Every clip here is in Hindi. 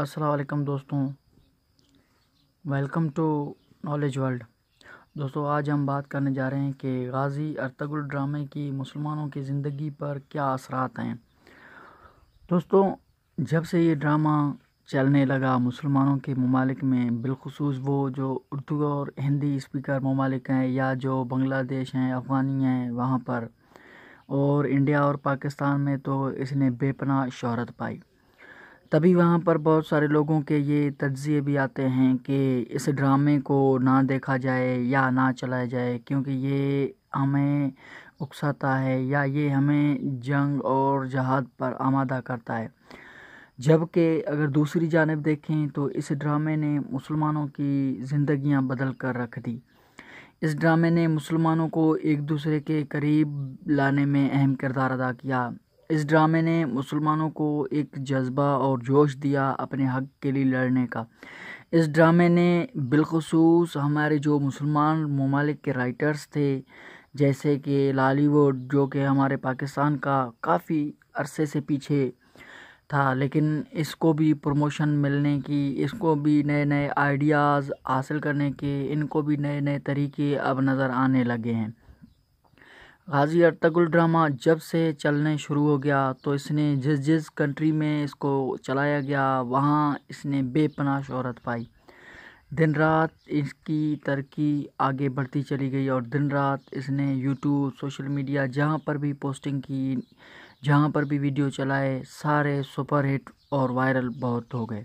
असलकम दोस्तों वेलकम टू नॉलेज वर्ल्ड दोस्तों आज हम बात करने जा रहे हैं कि गाज़ी अरतगुल ड्रामे की मुसलमानों की ज़िंदगी पर क्या असरात हैं दोस्तों जब से ये ड्रामा चलने लगा मुसलमानों के ममालिक में बिलखसूस वो जो उर्दू और हिंदी स्पीकर ममालिक हैं या जो बांग्लादेश हैं अफ़गानी हैं वहाँ पर और इंडिया और पाकिस्तान में तो इसने बेपना शहरत पाई तभी वहाँ पर बहुत सारे लोगों के ये तज्ज़िए भी आते हैं कि इस ड्रामे को ना देखा जाए या ना चलाया जाए क्योंकि ये हमें उकसाता है या ये हमें जंग और जहाद पर आमादा करता है जबकि अगर दूसरी जानब देखें तो इस ड्रामे ने मुसलमानों की ज़िंदगियां बदल कर रख दी इस ड्रामे ने मुसलमानों को एक दूसरे के करीब लाने में अहम किरदार अदा किया इस ड्रामे ने मुसलमानों को एक जज्बा और जोश दिया अपने हक के लिए लड़ने का इस ड्रामे ने बिलखसूस हमारे जो मुसलमान ममालिक के राइटर्स थे जैसे कि लालीवुड जो कि हमारे पाकिस्तान का काफ़ी अरसे से पीछे था लेकिन इसको भी प्रमोशन मिलने की इसको भी नए नए आइडियाज़ हासिल करने के इनको भी नए नए तरीके अब नज़र आने लगे हैं गाजी अर्तगुल ड्रामा जब से चलने शुरू हो गया तो इसने जिस जिस कंट्री में इसको चलाया गया वहाँ इसने बेपनाह शहरत पाई दिन रात इसकी तरक्की आगे बढ़ती चली गई और दिन रात इसने यूट्यूब सोशल मीडिया जहाँ पर भी पोस्टिंग की जहाँ पर भी वीडियो चलाए सारे सुपरहिट और वायरल बहुत हो गए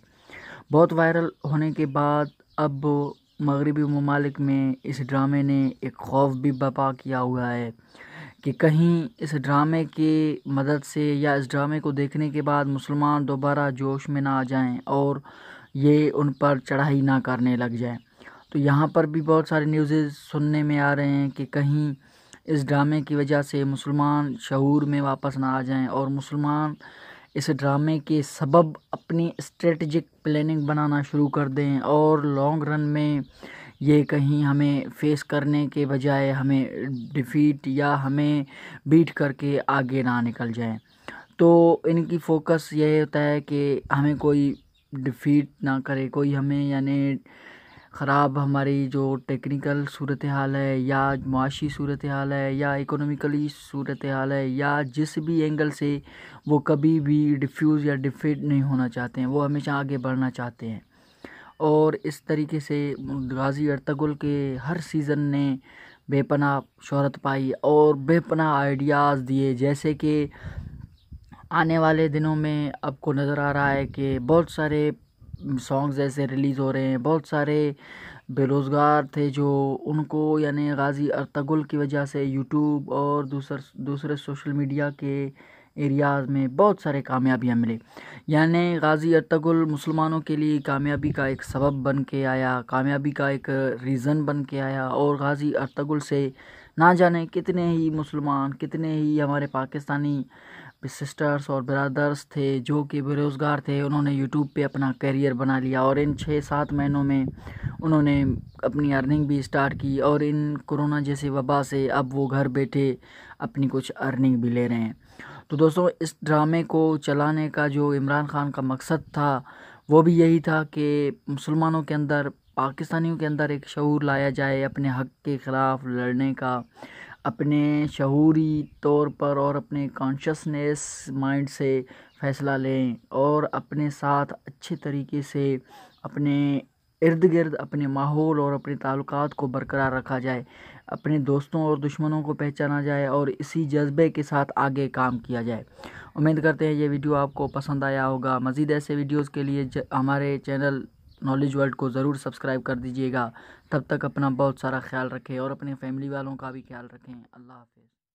बहुत वायरल होने के बाद अब मगरबी ममालिक में इस ड्रामे ने एक खौफ भी बपा किया हुआ है कि कहीं इस ड्रामे की मदद से या इस ड्रामे को देखने के बाद मुसलमान दोबारा जोश में ना आ जाएं और ये उन पर चढ़ाई ना करने लग जाए तो यहाँ पर भी बहुत सारे न्यूज़ सुनने में आ रहे हैं कि कहीं इस ड्रामे की वजह से मुसलमान शहूर में वापस ना आ जाएं और मुसलमान इस ड्रामे के सबब अपनी स्ट्रेटजिक प्लानिंग बनाना शुरू कर दें और लॉन्ग रन में ये कहीं हमें फेस करने के बजाय हमें डिफीट या हमें बीट करके आगे ना निकल जाए तो इनकी फोकस ये होता है कि हमें कोई डिफीट ना करे कोई हमें यानी ख़राब हमारी जो टेक्निकल सूरत हाल है या माशी सूरत हाल है या इकोनॉमिकली सूरत हाल है या जिस भी एंगल से वो कभी भी डिफ्यूज़ या डिफिट नहीं होना चाहते हैं वो हमेशा आगे बढ़ना चाहते हैं और इस तरीके से गाज़ी अरतगुल के हर सीज़न ने बेपना शहरत पाई और बेपना आइडियाज़ दिए जैसे कि आने वाले दिनों में आपको नज़र आ रहा है कि बहुत सारे सॉन्ग्स ऐसे रिलीज़ हो रहे हैं बहुत सारे बेरोज़गार थे जो उनको यानी गाज़ी अरतगुल की वजह से यूट्यूब और दूसर दूसरे सोशल मीडिया के एरियाज़ में बहुत सारे कामयाबियाँ मिले यानि गाज़ी अरतगुल मुसलमानों के लिए कामयाबी का एक सबब बन के आया कामयाबी का एक रीज़न बन के आया और गाज़ी अरतगुल से ना जाने कितने ही मुसलमान कितने ही हमारे पाकिस्तानी सिस्टर्स और ब्रदर्स थे जो कि बेरोज़गार थे उन्होंने यूट्यूब पे अपना करियर बना लिया और इन छः सात महीनों में उन्होंने अपनी अर्निंग भी स्टार्ट की और इन कोरोना जैसे वबा से अब वो घर बैठे अपनी कुछ अर्निंग भी ले रहे हैं तो दोस्तों इस ड्रामे को चलाने का जो इमरान खान का मकसद था वो भी यही था कि मुसलमानों के अंदर पाकिस्तानियों के अंदर एक शूर लाया जाए अपने हक के ख़िलाफ़ लड़ने का अपने शहूरी तौर पर और अपने कॉन्शसनेस माइंड से फ़ैसला लें और अपने साथ अच्छे तरीके से अपने इर्द गिर्द अपने माहौल और अपने ताल्लुक को बरकरार रखा जाए अपने दोस्तों और दुश्मनों को पहचाना जाए और इसी जज्बे के साथ आगे काम किया जाए उम्मीद करते हैं ये वीडियो आपको पसंद आया होगा मज़ीद ऐसे वीडियोज़ के लिए हमारे चैनल नॉलेज वर्ल्ड को ज़रूर सब्सक्राइब कर दीजिएगा तब तक अपना बहुत सारा ख्याल रखें और अपने फैमिली वालों का भी ख्याल रखें अल्लाह हाफिज़